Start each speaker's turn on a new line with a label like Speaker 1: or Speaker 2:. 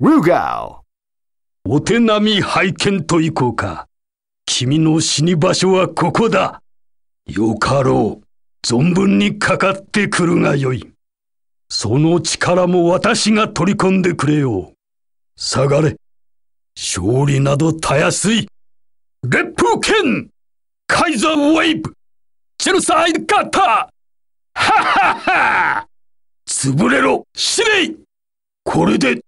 Speaker 1: ルガオお手並み拝見といこうか。君の死に場所はここだ。よかろう。存分にかかってくるがよい。その力も私が取り込んでくれよう。下がれ。勝利などたやすい。
Speaker 2: 烈風剣カイザーウェイブチェルサイドガッターははは潰れろ司令これで